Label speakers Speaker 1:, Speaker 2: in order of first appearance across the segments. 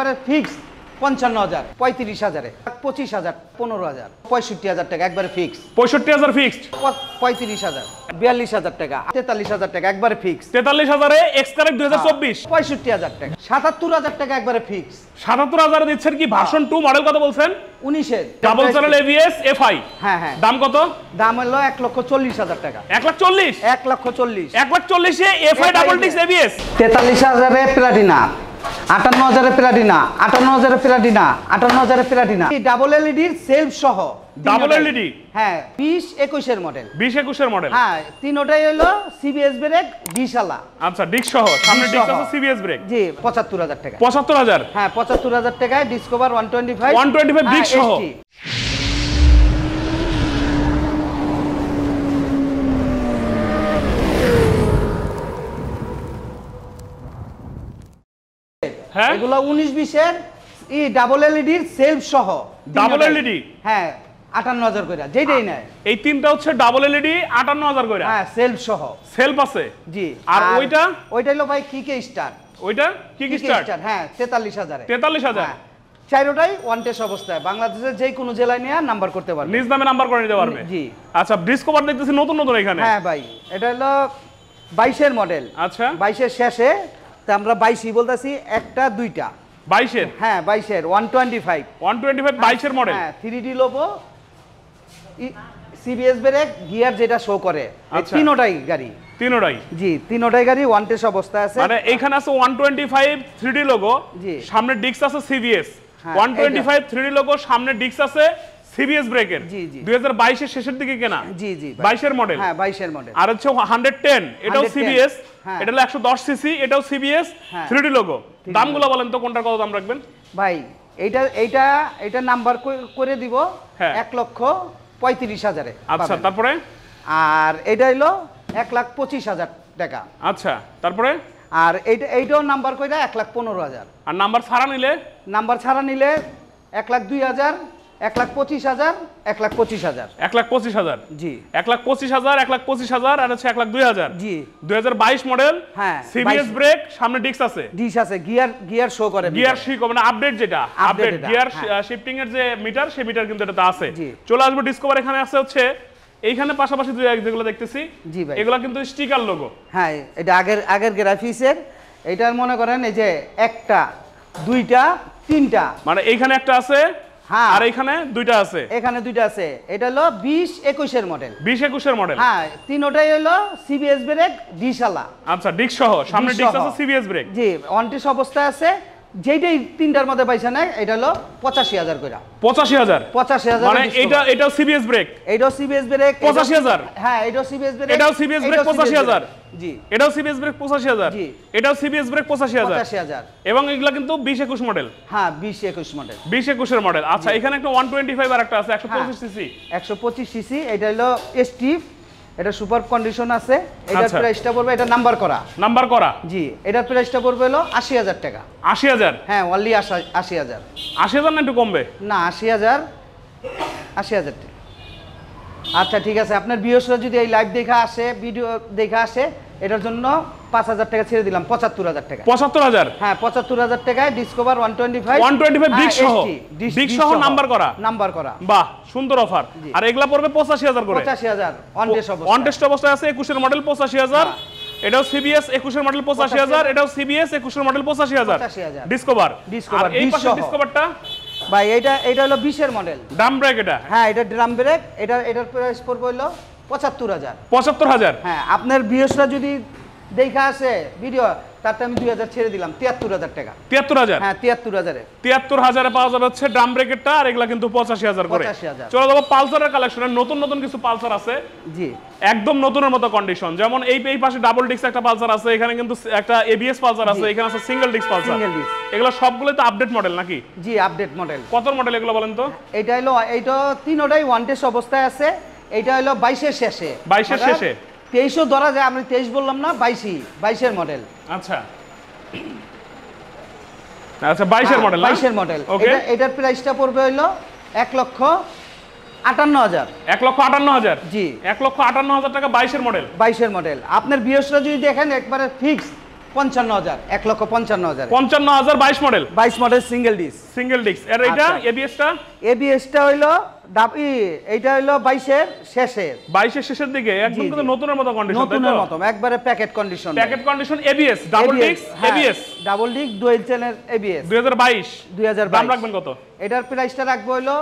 Speaker 1: একবারে ফিক্স পঞ্চান্ন হাজার পঁয়ত্রিশ হাজারে পঁচিশ হাজার পনেরো হাজার পঁয়ষট্টি হাজার টাকা একবারে ফিক্স পঁয়ষট্টি হাজার ফিক্সড পঁয়ত্রিশ হাজার বিয়াল্লিশ হাজার টাকা তেতাল্লিশ হাজার টাকা
Speaker 2: একবারে ফিক্স তেতাল্লিশ হাজারে এক্সকারেক্ট দুই হাজার চব্বিশ পঁয়ষট্টি হাজার টাকা সাতাত্তর হাজার টাকা একবারে ফিক্স সাতাত্তর হাজার দিচ্ছেন কি ভাষণ টু মডেল কথা বলছেন উনিশের ডাবল চ্যানেল এভিএস এফআই হ্যাঁ হ্যাঁ দাম কত দাম হলো এক লক্ষ চল্লিশ হাজার টাকা এক লাখ চল্লিশ এক লক্ষ চল্লিশ এক লাখ চল্লিশে এফআই ডাবল ডিক্স এভিএস তেতাল্লিশ হাজারে
Speaker 1: প্লাটিনা আটান্ন হাজারের প্লাটিনা আটান্ন হাজারের প্লাটিনা আটান্ন হাজারের প্লাটিনা
Speaker 2: ডাবল এলইডির সেলফ সহ ডাবল এলইডি
Speaker 1: হ্যাঁ বিশ একুশের মডেল
Speaker 2: বিশ একুশের মডেল
Speaker 1: হ্যাঁ তিন ওটাই হলো সিবিএস ব্রেক ডিশালা
Speaker 2: আচ্ছা ডিস্ক সহ সামনে ডিস্ক আছে সিবিএস ব্রেক জি পঁচাত্তর হাজার টাকা পঁচাত্তর হাজার হ্যাঁ
Speaker 1: পঁচাত্তর হাজার টাকায় Discover one twenty five one twenty five disc সহ
Speaker 2: হ্যাঁ? এগুলো উনিশ
Speaker 1: বিশের ই ডাবল এলইডির সেলফ সহ ডাবল এলইডি e হ্যাঁ আটান্ন হাজার
Speaker 2: করে যেটাই নেয় এই তিনটা হচ্ছে ডাবল এলইডি e আটান্ন হাজার করে হ্যাঁ সেলফ সহ সেলফ আছে জি আর ওইটা ওইটা হলো ভাই কিকে স্টার ওইটা কিকে স্টার
Speaker 1: হ্যাঁ তেতাল্লিশ হাজারে তেতাল্লিশ হাজার হ্যাঁ, চাইরোটাই ওয়ান টেস্ট অবস্থায় বাংলাদেশের যে কোনো জেলায় নিয়ে নাম্বার করতে পারবে নিজ নামে নাম্বার করে নিতে পারবে জি আচ্ছা ডিসকভার দেখতেছি নতুন নতুন এখানে হ্যাঁ ভাই এটা হলো বাইশের মডেল আচ্ছা বাইশের শেষে আমরা বাইশই বলতেছি একটা দুইটা বাইশের হ্যাঁ বাইশের one twenty five one twenty five বাইশের মডেল হ্যাঁ three D CBS brake gear যেটা শো করে আচ্ছা। তিনোটাই গাড়ি তিনোটাই জি তিনোটাই গাড়ি ওয়ান টেস অবস্থা আছে মানে
Speaker 2: এখানে আছে 125 3D লোগো জি সামনে ডিক্স আছে সিবিএস 125 3D লোগো সামনে ডিক্স আছে সিভিএস ব্রেকের জি জি 2022 এর শেষের দিকে কেনা জি জি 22 এর মডেল হ্যাঁ 22 এর মডেল আর হচ্ছে 110 এটাও সিবিএস হ্যাঁ। এটা হলো 110 সিসি এটাও সিবিএস 3D লোগো দামগুলো বলেন তো কোনটার কত দাম রাখবেন ভাই
Speaker 1: এইটা এইটা এটা নাম্বার করে দিব 1 হ্যাঁ। লক্ষ 35 হাজারে আচ্ছা তারপরে আর এটা হলো 1 লাখ 25 হাজার টাকা আচ্ছা তারপরে আর এইটা এইটাও নাম্বার কইরা 1 লাখ 15 হাজার
Speaker 2: আর নাম্বার ছাড়া নিলে
Speaker 1: নাম্বার ছাড়া নিলে 1 লাখ 2 হাজার এক লাখ পঁচিশ হাজার এক লাখ পঁচিশ
Speaker 2: হাজার এক লাখ পঁচিশ হাজার জি এক লাখ পঁচিশ হাজার এক লাখ পঁচিশ হাজার আর হচ্ছে এক লাখ দুই হাজার জি দুই হাজার বাইশ মডেল হ্যাঁ ব্রেক সামনে ডিস্ক আছে ডিস্ক আছে গিয়ার গিয়ার শো করে গিয়ার শো মানে আপডেট যেটা আপডেট গিয়ার শিফটিং এর যে মিটার মিটার কিন্তু আছে চলে আসবো এখানে আছে হচ্ছে এইখানে পাশাপাশি দুই যেগুলো দেখতেছি জি ভাই কিন্তু স্টিকার লোগো হ্যাঁ
Speaker 1: এটা আগের আগের মনে করেন এই যে একটা দুইটা
Speaker 2: তিনটা মানে এইখানে একটা আছে হ্যাঁ আর এখানে দুইটা আছে
Speaker 1: এখানে দুইটা আছে এটা হলো বিশ 21 এর মডেল বিশ 21 এর মডেল হ্যাঁ তিনটাই হলো সিবিএস ব্রেক ডিশালা
Speaker 2: আচ্ছা ডিক সহ সামনে ডিক আছে
Speaker 1: সিবিএস ব্রেক জি অনটিস অবস্থায় আছে যেটাই তিনটার মধ্যে পাইছে না এটা হলো পঁচাশি হাজার করে
Speaker 2: পঁচাশি হাজার পঁচাশি হাজার মানে এটা এটাও সিবিএস ব্রেক এটাও সিবিএস ব্রেক পঁচাশি হাজার
Speaker 1: হ্যাঁ এটাও সিবিএস ব্রেক এটাও সিবিএস ব্রেক পঁচাশি হাজার
Speaker 2: জি সিবিএস ব্রেক পঁচাশি হাজার জি সিবিএস ব্রেক পঁচাশি হাজার পঁচাশি হাজার এবং এগুলা কিন্তু বিশ একুশ মডেল হ্যাঁ বিশ একুশ মডেল বিশ একুশের মডেল আচ্ছা এখানে একটা ওয়ান টোয়েন্টি ফাইভ আর একটা আছে একশো পঁচিশ
Speaker 1: সিসি হ্যাঁ, একশো পঁচিশ সিসি এটা হলো এটা সুপার কন্ডিশন আছে এটার প্রাইসটা আচ্ছা। পড়বে এটা নাম্বার করা নাম্বার করা জি এটার প্রাইসটা পড়বে হলো আশি হাজার টাকা আশি হাজার হ্যাঁ অনলি আশি হাজার আশি হাজার না একটু কমবে না আশি হাজার আশি হাজার টাকা আচ্ছা ঠিক আছে আপনার বৃহস্পতি যদি এই লাইভ দেখা আসে ভিডিও দেখা আসে এটার জন্য পাঁচ হাজার টাকা ছেড়ে দিলাম পঁচাত্তর হাজার টাকা পঁচাত্তর হাজার হ্যাঁ পঁচাত্তর হাজার টাকায় Discover one twenty five one twenty five big সহ বিগ সহ নাম্বার করা নাম্বার করা বাহ
Speaker 2: সুন্দর অফার আর এগুলা পড়বে পঁচাশি হাজার করে পঁচাশি হাজার অন টেস্ট অবস্থা অন টেস্ট অবস্থায় আছে একুশের মডেল পঁচাশি হাজার এটাও সিবিএস একুশের মডেল পঁচাশি হাজার এটাও সিবিএস একুশের মডেল পঁচাশি হাজার ডিসকোভার ডিসকোভার এই পাশে ডিসকভারটা
Speaker 1: ভাই এটা এটা হলো বিশের মডেল ড্রাম ব্রেক এটা হ্যাঁ এটা ড্রাম ব্রেক এটা এটার প্রাইস পড়বে হলো পঁচাত্তর হাজার পঁচাত্তর হাজার হ্যাঁ আপনার বৃহস্পতিরা যদি দেখা আছে ভিডিও তাতে আমি দুই হাজার ছেড়ে দিলাম তিয়াত্তর হাজার টাকা তিয়াত্তর হাজার হ্যাঁ
Speaker 2: তিয়াত্তর হাজারে তিয়াত্তর হাজারে পাওয়া যাবে হচ্ছে ড্রাম ব্রেকেটটা আর এগুলা কিন্তু পঁচাশি হাজার করে চলে যাবো পালসারের কালেকশনের নতুন নতুন কিছু পালসার আছে জি একদম নতুনের মতো কন্ডিশন যেমন এই এই পাশে ডাবল ডিস্ক একটা পালসার আছে এখানে কিন্তু একটা এবিএস পালসার আছে এখানে আছে single disc Pulsar single disc এগুলো সবগুলোই তো আপডেট মডেল নাকি জি আপডেট মডেল কত মডেল এগুলো বলেন তো
Speaker 1: এটা হলো এইটা তিনটাই ওয়ান টেস্ট অবস্থায় আছে এটা হলো বাইশের শেষে বাইশের শেষে তেইশও ধরা যায় আমি তেইশ বললাম না বাইশই বাইশের মডেল আচ্ছা
Speaker 2: আচ্ছা বাইশের মডেল হ্যাঁ, বাইশের
Speaker 1: মডেল এটা এটার প্রাইসটা পড়বে হইলো এক লক্ষ আটান্ন হাজার এক লক্ষ আটান্ন হাজার জি এক লক্ষ আটান্ন হাজার টাকা বাইশের মডেল বাইশের মডেল আপনার বৃহস্পতি যদি দেখেন একবারে ফিক্সড পঞ্চান্ন হাজার এক লক্ষ পঞ্চান্ন হাজার পঞ্চান্ন হাজার বাইশ
Speaker 2: মডেল বাইশ model single disc single disc আর এটা
Speaker 1: এবিএসটা আচ্ছা। টা হইলো ডাবি এইটা হইলো বাইশের শেষের বাইশের শেষের দিকে একদম কিন্তু নতুনের মতো কন্ডিশন নতুনের মতো একবারে packet
Speaker 2: condition packet condition ABS double disc ABS
Speaker 1: double disc dual channel ABS 2022
Speaker 2: 2022 দাম রাখবেন কত
Speaker 1: এটার প্রাইসটা রাখবো হলো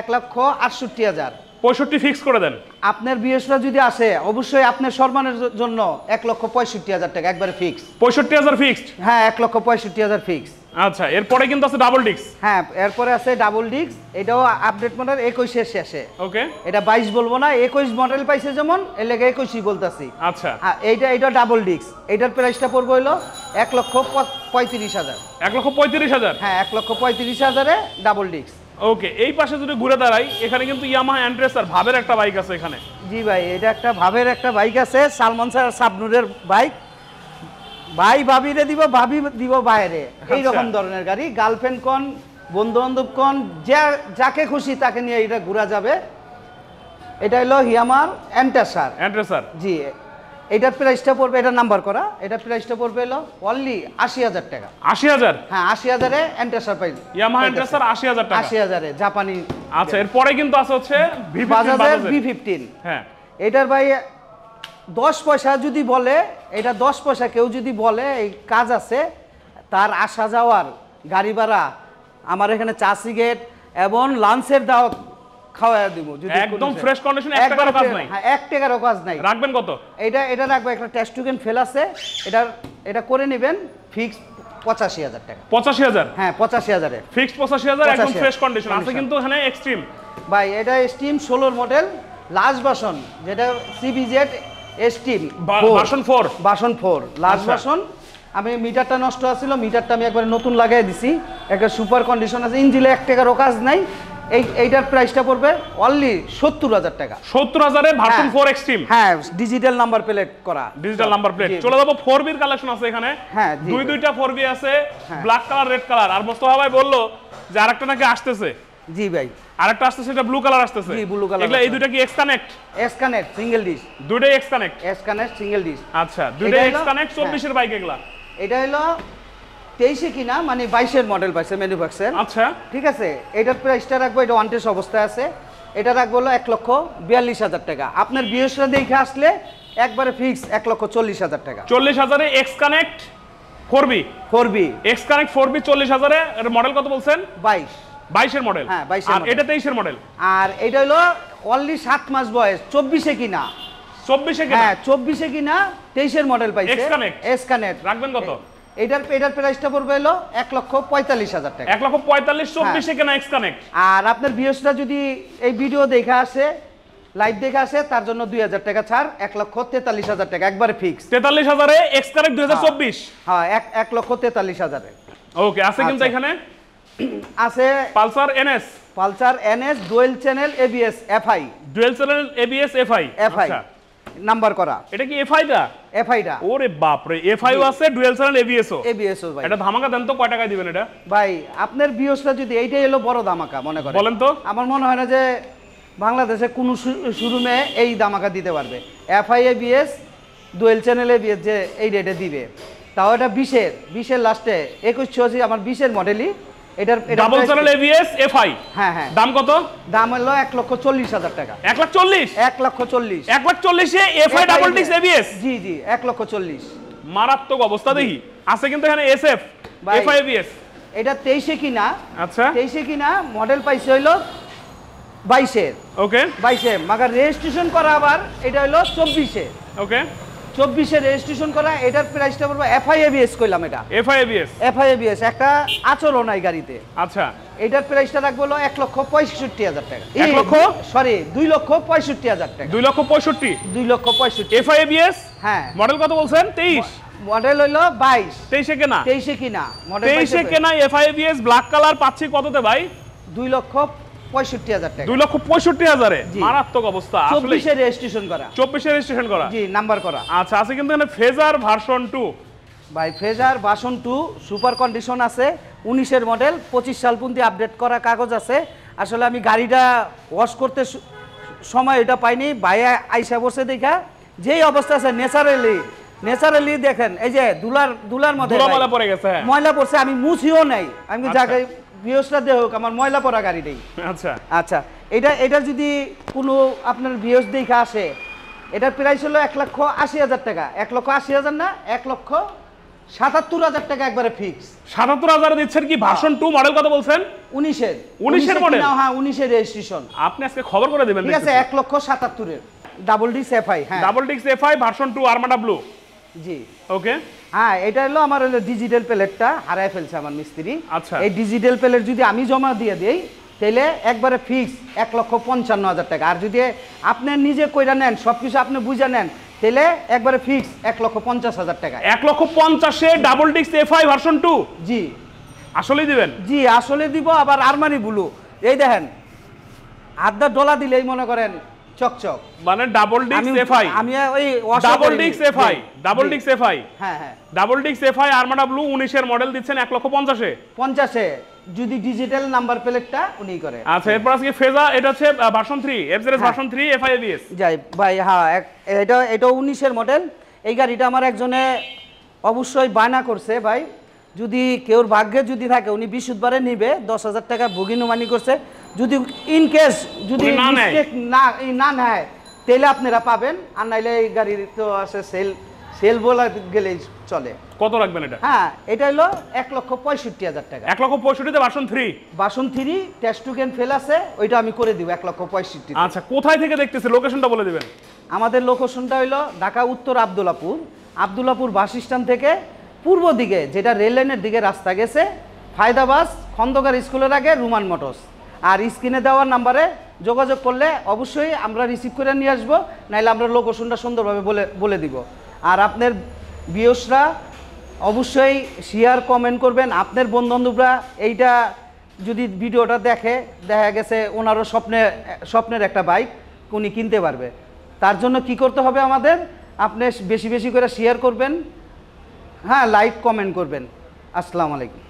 Speaker 1: এক লক্ষ আটষট্টি হাজার পঁয়ষট্টি ফিক্স করে দেন আপনার বৃহস্পতি যদি আসে অবশ্যই আপনার সম্মানের জন্য এক লক্ষ পঁয়ষট্টি হাজার টাকা একবারে ফিক্স
Speaker 2: পঁয়ষট্টি হাজার ফিক্সড হ্যাঁ এক লক্ষ পঁয়ষট্টি হাজার ফিক্স আচ্ছা এরপরে কিন্তু আছে ডাবল ডিক্স
Speaker 1: হ্যাঁ এরপরে আছে ডাবল ডিক্স এটাও আপডেট মডেল একুশের শেষে ওকে এটা বাইশ বলবো না একুশ মডেল পাইছে যেমন এর লেগে একুশই বলতেছি আচ্ছা হ্যাঁ এইটা এটা ডাবল ডিক্স এটার প্রাইসটা পড়বো হলো এক লক্ষ পঁয়ত্রিশ হাজার এক লক্ষ পঁয়ত্রিশ হাজার হ্যাঁ এক
Speaker 2: লক্ষ পঁয়ত্রিশ হাজারে ডাবল ডিক্স ওকে এই পাশে যদি ঘুরে দাঁড়াই এখানে কিন্তু ইয়ামাহা অ্যান্ড্রেস আর ভাবের একটা বাইক আছে এখানে
Speaker 1: জি ভাই এটা একটা ভাবের একটা বাইক আছে সালমান স্যার সাবনুরের বাইক ভাই ভাবিরে দিব ভাবি দিব বাইরে আচ্ছা। এই রকম ধরনের গাড়ি গার্লফ্রেন্ড কন বন্ধু বান্ধব কন যা যাকে খুশি তাকে নিয়ে এটা ঘোরা যাবে এটা হলো হিয়ামার অ্যান্টাসার স্যার জি এটার প্রাইসটা পড়বে এটা নাম্বার করা এটার প্রাইসটা পড়বে হলো অনলি আশি হাজার টাকা আশি হাজার হ্যাঁ আশি হাজারে এন্ট্রাসার পাই ইয়ামাহা এন্ট্রাসার
Speaker 2: আশি হাজার টাকা আশি হাজারে জাপানি আচ্ছা এরপরে কিন্তু আছে হচ্ছে বাজাজের ভি
Speaker 1: ফিফটিন হ্যাঁ এটার ভাই দশ পয়সা যদি বলে এটা দশ পয়সা কেউ যদি বলে এই কাজ আছে তার আসা যাওয়ার গাড়ি ভাড়া আমার এখানে চা গেট এবং লাঞ্চের দাওয়াত দিব যদি একদম ফ্রেশ কন্ডিশন কাজ নাই হ্যাঁ কাজ নাই রাখবেন কত এটা এটা রাখবো একটা ফেল আছে এটা এটা করে নেবেন পঁচাশি হাজার টাকা
Speaker 2: পঁচাশি হাজার হ্যাঁ পঁচাশি হাজারে ফিক্সড পঁচাশি হাজার একদম ফ্রেশ কন্ডিশন আছে কিন্তু এখানে এক্সট্রিম
Speaker 1: ভাই এটা স্টিম ষোলোর মডেল লাস্ট বাসন যেটা সিবিজেড এসটিম বাসন ফোর বাসন ফোর লাস্ট আচ্ছা। বাসন আমি মিটারটা নষ্ট আছিল মিটারটা আমি একবার নতুন লাগাই দিছি একটা সুপার কন্ডিশন আছে ইঞ্জিলে এক টাকার কাজ নাই এইটার প্রাইসটা পড়বে অনলি সত্তর হাজার টাকা সত্তর হাজারে ভার্সন
Speaker 2: ফোর এক্সট্রিম হ্যাঁ ডিজিটাল নাম্বার প্লেট করা ডিজিটাল নাম্বার প্লেট চলে যাবো ফোর বির কালেকশন আছে এখানে হ্যাঁ দুই দুইটা ফোর বি আছে ব্ল্যাক কালার রেড কালার আর মোস্তফা ভাই বললো যে আরেকটা নাকি আসতেছে জি ভাই আরেকটা আসতেছে এটা ব্লু কালার আসতেছে জি ব্লু কালার এগুলা এই দুটো কি X connect connect single disc দুটোই X connect connect single disc আচ্ছা দুটোই এক্স কানেক্ট 24 এর বাইক এগুলা
Speaker 1: এটা হলো তেইশে কিনা মানে বাইশের মডেল পাইছে ম্যানুফ্যাকচার আচ্ছা ঠিক আছে এটার প্রাইসটা রাখবো এটা ওয়ান্টেস অবস্থায় আছে এটা রাখবো হলো এক লক্ষ বিয়াল্লিশ হাজার টাকা আপনার বৃহস্পতিরা দেখে আসলে একবারে ফিক্স এক লক্ষ চল্লিশ হাজার টাকা
Speaker 2: চল্লিশ হাজারে X connect four V four V X connect four V চল্লিশ হাজারে মডেল কত বলছেন বাইশ বাইশের মডেল হ্যাঁ বাইশের এটা তেইশের মডেল
Speaker 1: আর এটা হলো অনলি সাত মাস বয়স চব্বিশে কিনা চব্বিশে হ্যাঁ চব্বিশে কিনা তেইশের মডেল পাইছে এক্স কানেক্ট এক্স কানেক্ট রাখবেন কত এটার এটার প্রাইসটা পড়বে হলো এক লক্ষ পঁয়তাল্লিশ হাজার টাকা এক
Speaker 2: লক্ষ পঁয়তাল্লিশ হ্যাঁ। চব্বিশে কেনা এক্স কানেক্ট
Speaker 1: আর আপনার ভিউসটা যদি এই ভিডিও দেখে আসে লাইভ দেখে আসে তার জন্য দুই হাজার টাকা ছাড় এক লক্ষ তেতাল্লিশ হাজার টাকা একবারে ফিক্স তেতাল্লিশ হাজারে এক্স কানেক্ট দুই হাজার হ্যাঁ। চব্বিশ হ্যাঁ এক এক লক্ষ তেতাল্লিশ হাজারে
Speaker 2: ওকে আছে কিন্তু আচ্ছা। এখানে
Speaker 1: আছে Pulsar NS Pulsar NS dual channel ABS FI
Speaker 2: dual channel ABS FI FI আচ্ছা। নাম্বার করা এটা কি এফআইটা এফআইটা ওরে বাপ রে ও আছে ডুয়াল চ্যানেল এবিএসও এবিএসও ভাই এটা ধামাকা দেন তো কয় টাকা দিবেন এটা ভাই
Speaker 1: আপনার বিওসটা যদি এইটাই হলো বড় ধামাকা মনে করেন বলেন তো আমার মনে হয় না যে বাংলাদেশে শুরু শোরুমে এই ধামাকা দিতে পারবে FI ABS dual channel ABS যে এই রেটে দিবে তাও এটা বিশের বিশের লাস্টে একুশ ছশি আমার বিশের মডেলই এটার ডাবল চ্যানেল এবিএস এফআই হ্যাঁ হ্যাঁ দাম কত দাম হলো 1 লক্ষ 40 হাজার টাকা 1
Speaker 2: লক্ষ 40 1 লক্ষ 40 1 লক্ষ 40 এ এফআই ডাবল ডিক্স এবিএস জি জি 1 লক্ষ 40 মারাত্মক অবস্থা দেখি আছে কিন্তু এখানে এসএফ এফআই এবিএস এটা 23 এ
Speaker 1: কিনা আচ্ছা 23 এ কিনা মডেল পাইছে হলো 22 এর ওকে 22 এ মাগার রেজিস্ট্রেশন করা আবার এটা হলো 24 এ ওকে চব্বিশে রেজিস্ট্রেশন করা এটার প্রাইসটা বলবো এফআইএবিএস করলাম এটা এফআইএবিএস এফআইএবিএস একটা আচরণ নাই গাড়িতে আচ্ছা এটার প্রাইসটা রাখবো হলো এক লক্ষ পঁয়ষট্টি হাজার টাকা এক লক্ষ সরি দুই লক্ষ
Speaker 2: পঁয়ষট্টি হাজার টাকা দুই লক্ষ পঁয়ষট্টি দুই লক্ষ পঁয়ষট্টি এফআইএবিএস হ্যাঁ মডেল কত বলছেন তেইশ
Speaker 1: মডেল হলো 22 23 এ কেনা 23 এ কেনা মডেল 23 এ কেনা
Speaker 2: এফআইবিএস ব্ল্যাক কালার পাচ্ছি কততে ভাই দুই লক্ষ পঁয়ষট্টি আচ্ছা, আছে
Speaker 1: আসলে আমি গাড়িটা ওয়াশ করতে সময় এটা পাইনি ভাইয়া আইসা বসে দেখা যেই অবস্থা আছে নেচারালি নেচারালি দেখেন এই যে দুলার দুলার মধ্যে ময়লা গেছে হ্যাঁ। ময়লা পড়ছে আমি মুছিও নাই আমি জায়গায় আচ্ছা। বিয়সটা হোক আমার ময়লা পড়া গাড়ি দেই আচ্ছা আচ্ছা এটা এটা যদি কোনো আপনার বিয়স দেখে আসে এটার প্রাইস হলো এক লক্ষ আশি হাজার টাকা এক লক্ষ আশি হাজার না
Speaker 2: এক লক্ষ সাতাত্তর হাজার টাকা একবারে ফিক্স সাতাত্তর হাজার দিচ্ছেন কি ভাষণ টু মডেল কথা বলছেন উনিশের উনিশের মডেল হ্যাঁ উনিশের রেজিস্ট্রেশন আপনি আজকে খবর করে দেবেন ঠিক আছে এক লক্ষ সাতাত্তরের ডাবল ডিক্স এফআই হ্যাঁ ডাবল ডিক্স FI version two armada blue জি
Speaker 1: ওকে হ্যাঁ এটা হলো আমার হলো ডিজিটাল প্লেটটা হারায় ফেলছে আমার মিস্ত্রি আচ্ছা এই ডিজিটাল প্লেট যদি আমি জমা দিয়ে দিই তাহলে একবারে ফিক্স এক লক্ষ পঞ্চান্ন হাজার টাকা আর যদি আপনি নিজে কইরা নেন সব কিছু আপনি বুঝে নেন তাহলে একবারে ফিক্স এক লক্ষ পঞ্চাশ হাজার
Speaker 2: টাকা এক লক্ষ পঞ্চাশে ডাবল ডিক্স এফ আই ভার্সন টু জি আসলে দিবেন জি আসলে দিব আবার আরমানি ব্লু এই দেখেন আধা ডলা দিলেই মনে করেন চক চক মানে ডাবল ডিস্ক এফআই আমি ওই double disc FI double disc FI হ্যাঁ হ্যাঁ double disc FI armada blue 19 এর মডেল দিচ্ছেন 1 লক্ষ 50 এ 50 এ যদি ডিজিটাল নাম্বার প্লেটটা উনি করে আচ্ছা এরপর আজকে ফেজা এটা হচ্ছে ভার্সন 3 এফজেড ভার্সন
Speaker 1: 3 এফআই যাই ভাই হ্যাঁ এটা এটা 19 এর মডেল এই গাড়িটা আমার একজনে অবশ্যই বায়না করছে ভাই যদি কেউর ভাগ্যে যদি থাকে উনি বিশুদ্ধবারে নিবে দশ হাজার টাকা ভুগিনুমানি করছে যদি ইন কেস যদি না না নেয় তাহলে আপনারা পাবেন আর নাইলে এই গাড়ির তো আছে সেল সেল বলা গেলেই চলে কত রাখবেন এটা হ্যাঁ এটা হলো এক লক্ষ পঁয়ষট্টি হাজার টাকা এক লক্ষ পঁয়ষট্টিতে বাসন থ্রি বাসন থ্রি টেস্টুকেন ফেল আছে ওইটা আমি করে দিব এক লক্ষ পঁয়ষট্টি আচ্ছা কোথায় থেকে দেখতেছে লোকেশনটা বলে দেবেন আমাদের লোকেশনটা হলো ঢাকা উত্তর আবদুল্লাপুর আবদুল্লাপুর বাস স্ট্যান্ড থেকে পূর্ব দিকে যেটা রেল লাইনের দিকে রাস্তা গেছে ফায়দাবাস খন্দকার স্কুলের আগে রুমান মোটরস আর স্ক্রিনে দেওয়ার নাম্বারে যোগাযোগ করলে অবশ্যই আমরা রিসিভ করে নিয়ে আসবো নাহলে আমরা লোকেশনটা সুন্দরভাবে বলে বলে দিব আর আপনার বিয়সরা অবশ্যই শেয়ার কমেন্ট করবেন আপনার বন্ধুরা এইটা যদি ভিডিওটা দেখে দেখা গেছে ওনারও স্বপ্নে স্বপ্নের একটা বাইক উনি কিনতে পারবে তার জন্য কি করতে হবে আমাদের আপনি বেশি বেশি করে শেয়ার করবেন হ্যাঁ লাইক কমেন্ট করবেন আসসালামু আলাইকুম